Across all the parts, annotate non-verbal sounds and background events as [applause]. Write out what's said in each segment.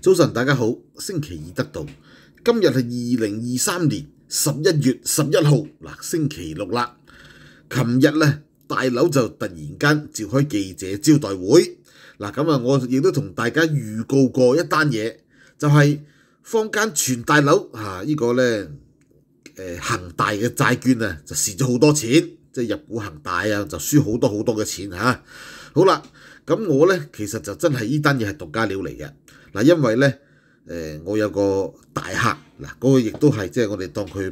早晨，大家好，星期二得到，今日系二零二三年十一月十一号，嗱星期六啦。琴日咧，大楼就突然间召开记者招待会，嗱咁啊，我亦都同大家预告过一单嘢，就系坊间全大楼吓呢个咧，诶恒大嘅债券啊就蚀咗好多钱，即系入股恒大啊就输好多好多嘅钱吓。好啦，咁我呢，其實就真係呢單嘢係獨家料嚟嘅。嗱，因為呢，我有個大客，嗱嗰個亦都係即係我哋當佢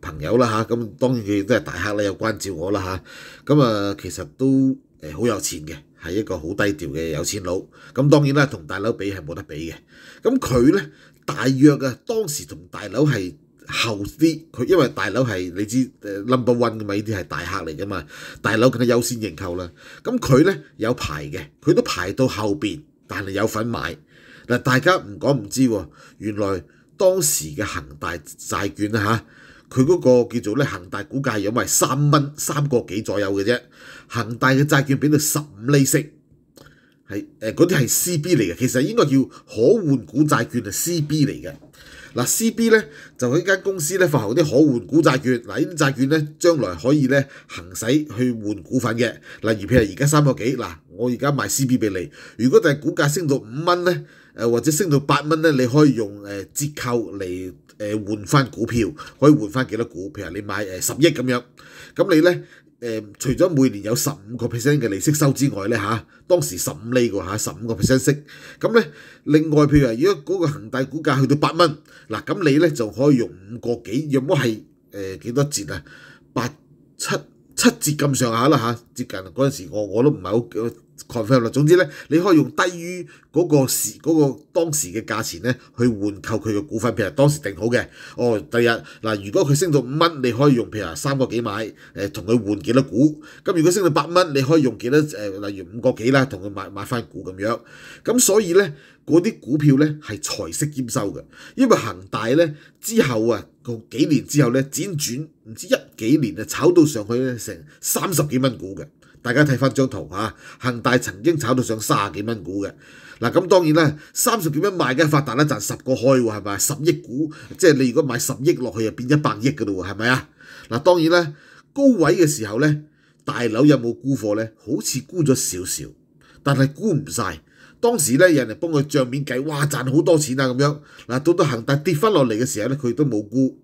朋友啦嚇。咁當然佢都係大客啦，有關照我啦嚇。咁啊，其實都好有錢嘅，係一個好低調嘅有錢佬。咁當然啦，同大佬比係冇得比嘅。咁佢呢，大約啊當時同大佬係。後啲佢，因為大樓係你知 number one 嘅嘛，呢啲係大客嚟嘅嘛，大樓梗都優先認購啦。咁佢咧有排嘅，佢都排到後邊，但係有份買嗱。大家唔講唔知喎，原來當時嘅恒大債券啊嚇，佢嗰個叫做咧恒大股價有埋三蚊三個幾左右嘅啫。恒大嘅債券俾到十五利息，係誒嗰啲係 CB 嚟嘅，其實應該叫可換股債券啊，CB 嚟嘅。嗱，C B 咧就喺間公司咧發行啲可換股債券，嗱呢啲債券咧將來可以咧行使去換股份嘅。例如譬如而家三個幾，嗱我而家賣 C B 俾你，如果第股價升到五蚊咧，誒或者升到八蚊咧，你可以用誒折扣嚟誒換翻股票，可以換翻幾多股？譬如你買誒十億咁樣，咁你咧。誒除咗每年有十五個 percent 嘅利息收之外咧嚇，當時十五厘喎嚇，十五個 percent 息。咁咧另外譬如如果嗰個恒大股價去到八蚊，嗱咁你咧就可以用五個幾，若冇係誒幾多折啊？八七。七折咁上下啦嚇，接近嗰陣時我我都唔係好 c o n f i r m 啦。總之咧，你可以用低於嗰個時嗰個當時嘅價錢咧，去換購佢嘅股份。譬如當時定好嘅，哦，第二嗱，如果佢升到五蚊，你可以用譬如三個幾買，誒同佢換幾多股。咁如果升到八蚊，你可以用幾多誒，例如五個幾啦，同佢買買翻股咁樣。咁所以咧，嗰啲股票咧係財色兼收嘅，因為恒大咧之後啊，個幾年之後咧，輾轉唔知一。几年啊，炒到上去成三十几蚊股嘅，大家睇翻张图啊，恒大曾经炒到上三十几蚊股嘅，嗱咁當然啦，三十幾蚊賣嘅發達咧賺十個開喎，係咪十億股？即係你如果買十億落去就變一百億噶咯喎，係咪啊？嗱當然啦，高位嘅時候咧，大樓有冇沽貨咧？好似沽咗少少，但係沽唔曬。當時咧人哋幫佢帳面計，哇賺好多錢啊咁樣。嗱到到恒大跌翻落嚟嘅時候咧，佢都冇沽。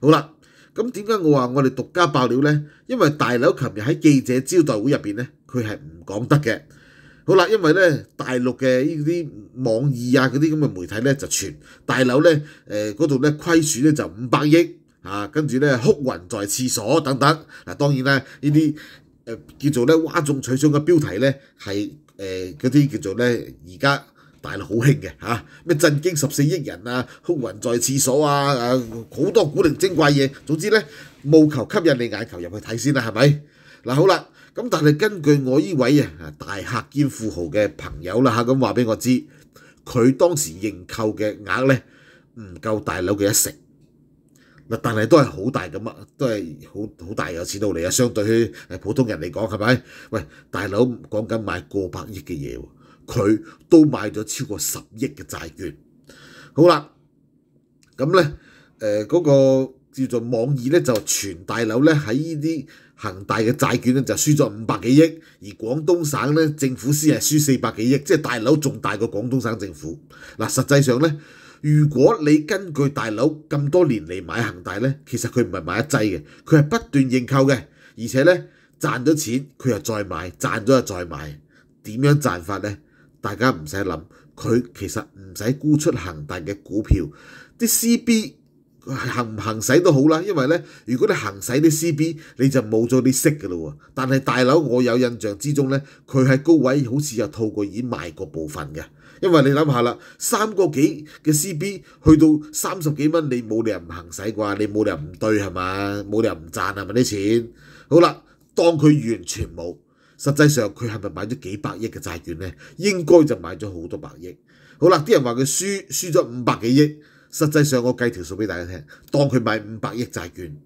好啦。咁點解我話我哋獨家爆料呢？因為大樓琴日喺記者招待會入面呢，佢係唔講得嘅。好啦，因為呢大陸嘅呢啲網易啊嗰啲咁嘅媒體呢，就傳，大樓呢誒嗰度呢虧損呢就五百億啊，跟住呢哭雲在廁所等等。嗱當然啦，呢啲叫做呢挖眾取締嘅標題呢，係誒嗰啲叫做呢而家。大樓好興嘅嚇，咩震驚十四億人啊，哭雲在廁所啊，誒好多古靈精怪嘢。總之咧，務求吸引你眼球入去睇先啦，係咪？嗱好啦，咁但係根據我依位啊大客兼富豪嘅朋友啦嚇，咁話俾我知，佢當時認購嘅額咧唔夠大樓嘅一成，嗱但係都係好大咁啊，都係好好大有錢到嚟啊！相對於普通人嚟講係咪？喂，大唔講緊買過百億嘅嘢喎。佢都買咗超過十億嘅債券。好啦，咁咧，誒嗰個叫做網易咧，就全大樓咧喺呢啲恒大嘅債券咧就輸咗五百幾億，而廣東省咧政府先係輸四百幾億，即係大樓仲大過廣東省政府。嗱，實際上咧，如果你根據大樓咁多年嚟買恒大呢，其實佢唔係買一劑嘅，佢係不斷認購嘅，而且呢，賺咗錢佢又再買，賺咗又再買，點樣賺法呢？大家唔使諗，佢其實唔使沽出恒大嘅股票，啲 CB 行唔行使都好啦。因為咧，如果你行使啲 CB，你就冇咗啲息噶啦喎。但係大樓，我有印象之中咧，佢喺高位好似有套過已賣過部分嘅。因為你諗下啦，三個幾嘅 CB 去到三十幾蚊，你冇理由唔行使啩？你冇理由唔對係嘛？冇理由唔賺係咪啲錢？好啦，當佢完全冇。實際上佢係咪買咗幾百億嘅債券呢？應該就買咗好多百億。好啦，啲人話佢輸，輸咗五百幾億。實際上我計條數俾大家聽，當佢買五百億債券，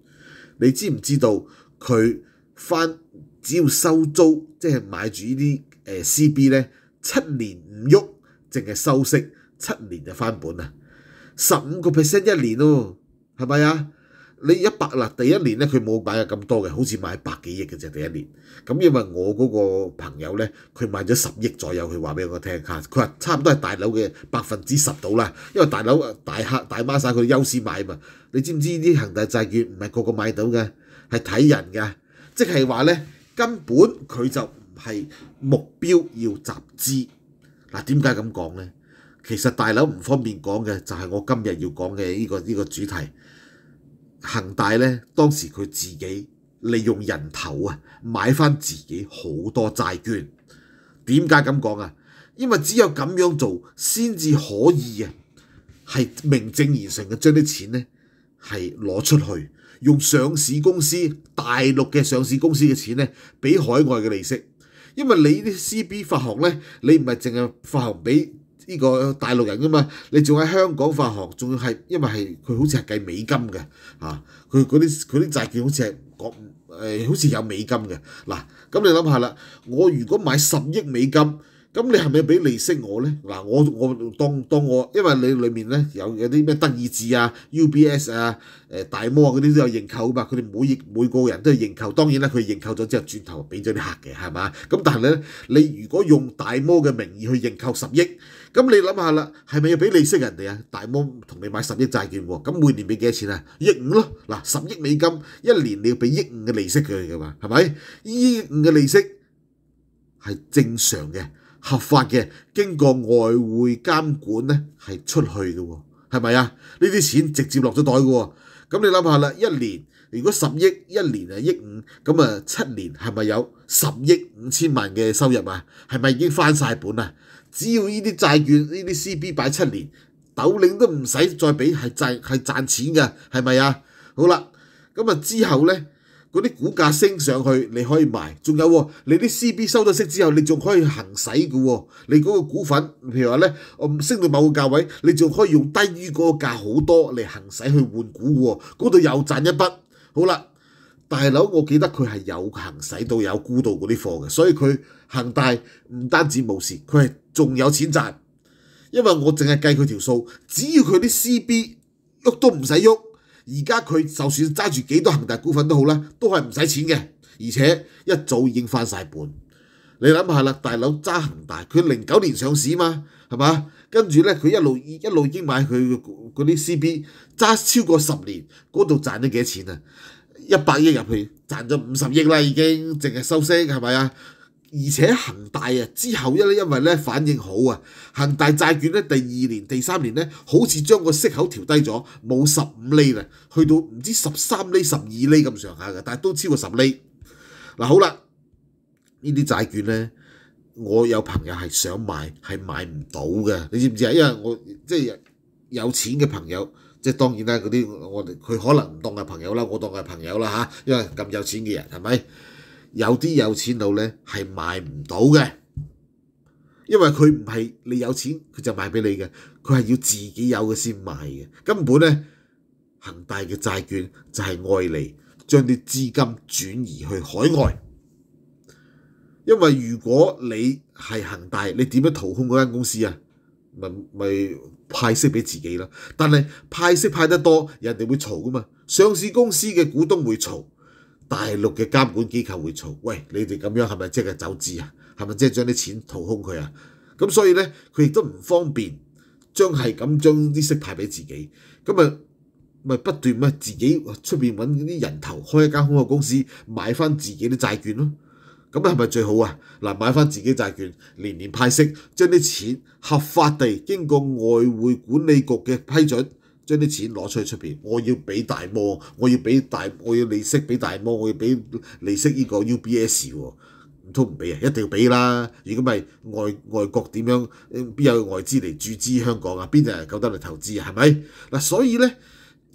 你知唔知道佢翻？只要收租，即係買住呢啲 CB 呢，七年唔喐，淨係收息，七年就翻本啊！十五個 percent 一年咯，係咪啊？你一百嗱，第一年咧佢冇買咁多嘅，好似買百幾億嘅啫。第一年咁，因為我嗰個朋友咧，佢買咗十億左右。佢話俾我聽嚇，佢話差唔多係大樓嘅百分之十到啦。因為大樓大客大媽曬佢優先買嘛。你知唔知啲恒大債券唔係個個買到嘅，係睇人㗎。即係話咧，根本佢就唔係目標要集資嗱。點解咁講咧？其實大樓唔方便講嘅，就係我今日要講嘅呢個呢個主題。恒大咧，當時佢自己利用人頭啊，買翻自己好多債券。點解咁講啊？因為只有咁樣做先至可以啊，係名正言順嘅將啲錢咧係攞出去，用上市公司大陸嘅上市公司嘅錢咧，俾海外嘅利息。因為你啲 CB 發行咧，你唔係淨係發行俾。呢個大陸人㗎嘛，你仲喺香港發行，仲要係因為係佢好似係計美金嘅嚇，佢嗰啲佢啲債券好似係講誒，好似有美金嘅嗱。咁你諗下啦，我如果買十億美金，咁你係咪要俾利息我咧？嗱，我我當當我，因為你裏面咧有有啲咩德意志啊、U B S 啊、誒大摩嗰啲都有認購啊嘛，佢哋每億每個人都係認購，當然啦，佢認購咗之後轉頭俾咗啲客嘅係嘛。咁但係咧，你如果用大摩嘅名義去認購十億。咁你諗下啦，係咪要俾利息人哋啊？大摩同你買十億債券喎，咁每年俾幾多錢啊？億五咯，嗱十億美金一年你要俾億五嘅利息佢嘅嘛，係咪？億五嘅利息係正常嘅、合法嘅，經過外匯監管咧係出去嘅喎，係咪啊？呢啲錢直接落咗袋嘅喎，咁你諗下啦，一年如果十億一年啊億五，咁啊七年係咪有十億五千萬嘅收入啊？係咪已經翻曬本啊？只要呢啲債券，呢啲 CB 擺七年，豆領都唔使再俾，係賺係賺錢嘅，係咪啊？好啦，咁啊之後咧，嗰啲股價升上去，你可以賣。仲有喎，你啲 CB 收咗息之後，你仲可以行使嘅喎。你嗰個股份，譬如話咧，升到某個價位，你仲可以用低於嗰個價好多嚟行使去換股喎。嗰度又賺一筆。好啦，大佬，我記得佢係有行使到有估到嗰啲貨嘅，所以佢恒大唔單止冇事，佢係。仲有錢賺，因為我淨係計佢條數，只要佢啲 CB 喐都唔使喐。而家佢就算揸住幾多恒大股份都好啦，都係唔使錢嘅。而且一早已經翻曬本。你諗下啦，大佬揸恒大，佢零九年上市嘛，係嘛？跟住咧，佢一路一路已經買佢嗰啲 CB 揸超過十年，嗰度賺咗幾多錢啊？一百億入去賺咗五十億啦，已經淨係收息係咪啊？而且恒大啊，之後一咧因為咧反應好啊，恒大債券咧第二年、第三年咧，好似將個息口調低咗，冇十五厘啦，去到唔知十三厘、十二厘咁上下嘅，但係都超過十厘。嗱好啦，呢啲債券咧，我有朋友係想買，係買唔到嘅，你知唔知啊？因為我即係有錢嘅朋友，即係當然啦，嗰啲我哋佢可能唔當係朋友啦，我當係朋友啦嚇，因為咁有錢嘅人係咪？有啲有錢佬咧係買唔到嘅，因為佢唔係你有錢佢就賣俾你嘅，佢係要自己有嘅先賣嘅。根本咧，恒大嘅債券就係外嚟將啲資金轉移去海外。因為如果你係恒大，你點樣掏空嗰間公司啊？咪咪派息俾自己啦。但係派息派得多，人哋會嘈噶嘛。上市公司嘅股東會嘈。大陸嘅監管機構會嘈，喂，你哋咁樣係咪即係走資啊？係咪即係將啲錢掏空佢啊？咁所以咧，佢亦都唔方便將係咁將啲息派俾自己，咁啊咪不斷咪自己出邊揾啲人頭開一間空殼公司買翻自己啲債券咯？咁啊係咪最好啊？嗱，買翻自己債券，年年派息，將啲錢合法地經過外匯管理局嘅批准。將啲錢攞出去出邊，我要俾大摩，我要俾大，我要利息俾大摩，我要俾利息呢個 UBS 喎，唔通唔俾啊？一定要俾啦！如果咪外外國點樣？邊有外資嚟注資香港啊？邊人夠得嚟投資啊？係咪？嗱，所以咧，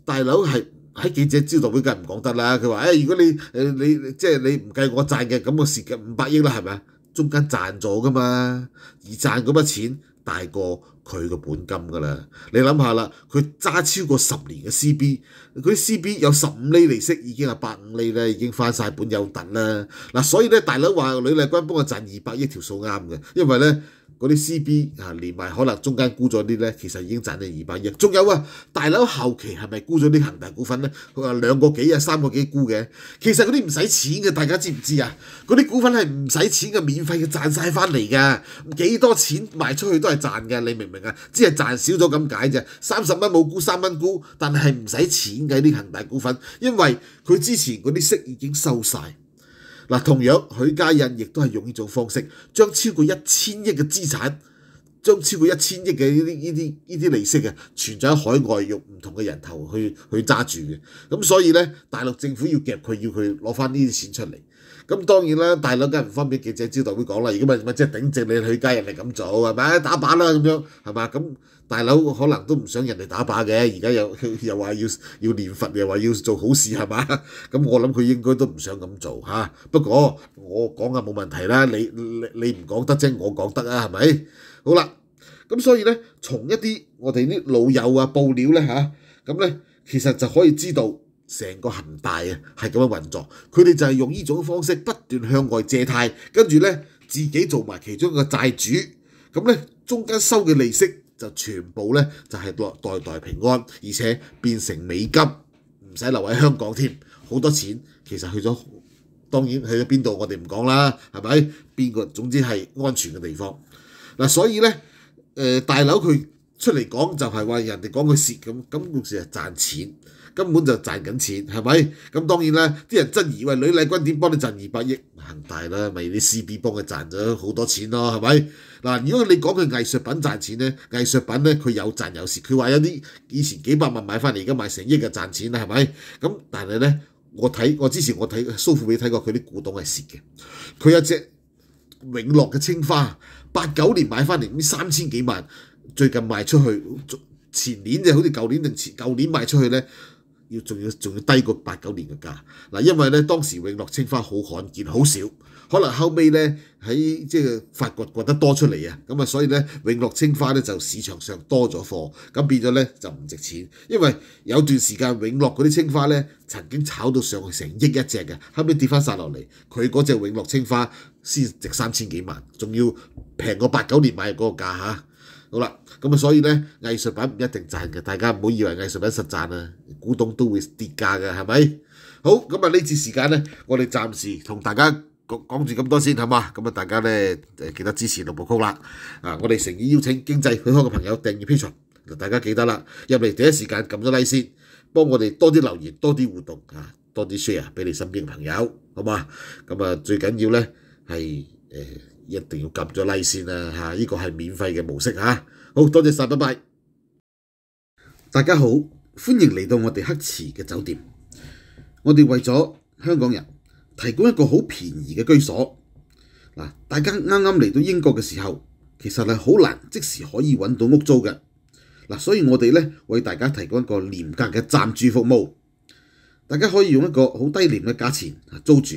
大佬係喺記者招待會梗係唔講得啦。佢話：，誒，如果你誒你即係你唔計我賺嘅咁個蝕嘅五百億啦，係咪啊？中間賺咗噶嘛，而賺嗰筆錢。大過佢個本金㗎啦！你諗下啦，佢揸超過十年嘅 CB，佢 CB 有十五厘利息已經係百五厘啦，已經翻曬本有突啦！嗱，所以咧，大佬話李麗君幫我賺二百億條數啱嘅，因為咧。嗰啲 C、B 啊，連埋可能中間沽咗啲咧，其實已經賺咗二百億。仲有啊，大佬後期係咪沽咗啲恒大股份咧？佢話兩個幾啊三個幾沽嘅，其實嗰啲唔使錢嘅，大家知唔知啊？嗰啲股份係唔使錢嘅，免費嘅賺曬翻嚟㗎，幾多錢賣出去都係賺嘅，你明唔明啊？只係賺少咗咁解啫。三十蚊冇沽，三蚊沽，但係唔使錢嘅啲恒大股份，因為佢之前嗰啲息已經收曬。嗱，同樣許家印亦都係用呢種方式，將超過一千億嘅資產，將超過一千億嘅呢啲呢啲呢啲利息嘅，存在喺海外，用唔同嘅人頭去去揸住嘅。咁所以咧，大陸政府要夾佢，要佢攞翻呢啲錢出嚟。咁當然啦，大佬梗係唔方便記者招待會講啦。而家咪咪即係頂正你許家人嚟咁做係咪？打靶啦咁樣係嘛？咁大佬可能都唔想人哋打靶嘅。而家又 [laughs] 又話要要念佛，又話要做好事係嘛？咁我諗佢應該都唔想咁做嚇。不過我講啊冇問題啦。你你唔講得啫，我講得啊係咪？好啦，咁所以呢，從一啲我哋啲老友啊報料呢，嚇，咁呢，其實就可以知道。成個恒大啊，係咁樣運作，佢哋就係用呢種方式不斷向外借貸，跟住咧自己做埋其中一個債主，咁咧中間收嘅利息就全部咧就係代代代平安，而且變成美金，唔使留喺香港添，好多錢其實去咗，當然去咗邊度我哋唔講啦，係咪？邊個總之係安全嘅地方。嗱，所以咧，誒大樓佢出嚟講就係話人哋講佢蝕咁，咁件事係賺錢。根本就賺緊錢，係咪？咁當然啦，啲人真以為女麗君點幫你賺二百億？恒大啦，咪啲 C B 幫佢賺咗好多錢咯，係咪？嗱，如果你講佢藝術品賺錢咧，藝術品咧佢有賺有蝕。佢話有啲以前幾百萬買翻嚟，而家賣成億就賺錢啦，係咪？咁但係咧，我睇我之前我睇蘇富比睇過佢啲古董係蝕嘅。佢有隻永樂嘅青花，八九年買翻嚟，咁三千幾萬，最近賣出去，前年就好似舊年定前舊年賣出去咧。要仲要仲要低過八九年嘅價嗱，因為咧當時永樂青花好罕見，好少，可能後尾咧喺即係發掘掘得多出嚟啊，咁啊所以咧永樂青花咧就市場上多咗貨，咁變咗咧就唔值錢，因為有段時間永樂嗰啲青花咧曾經炒到上去成億一隻嘅，後屘跌翻曬落嚟，佢嗰只永樂青花先值三千幾萬，仲要平過八九年買嘅個價嚇。好啦，咁啊，所以咧，藝術品唔一定賺嘅，大家唔好以為藝術品實賺啊，古董都會跌價嘅，係咪？好，咁啊，呢次時間咧，我哋暫時同大家講講住咁多先，係嘛？咁啊，大家咧誒記得支持六部曲啦，啊，我哋誠意邀請經濟許可嘅朋友訂住 P t 圖，嗱，大家記得啦，入嚟第一時間撳咗 Like 先，幫我哋多啲留言，多啲互動啊，多啲 share 俾你身邊嘅朋友，好嘛？咁啊，最緊要咧係誒。一定要撳咗拉先啦嚇，依個係免費嘅模式嚇。好多謝曬，拜拜！大家好，歡迎嚟到我哋黑池嘅酒店。我哋為咗香港人提供一個好便宜嘅居所嗱。大家啱啱嚟到英國嘅時候，其實係好難即時可以揾到屋租嘅嗱，所以我哋咧為大家提供一個廉價嘅暫住服務，大家可以用一個好低廉嘅價錢租住。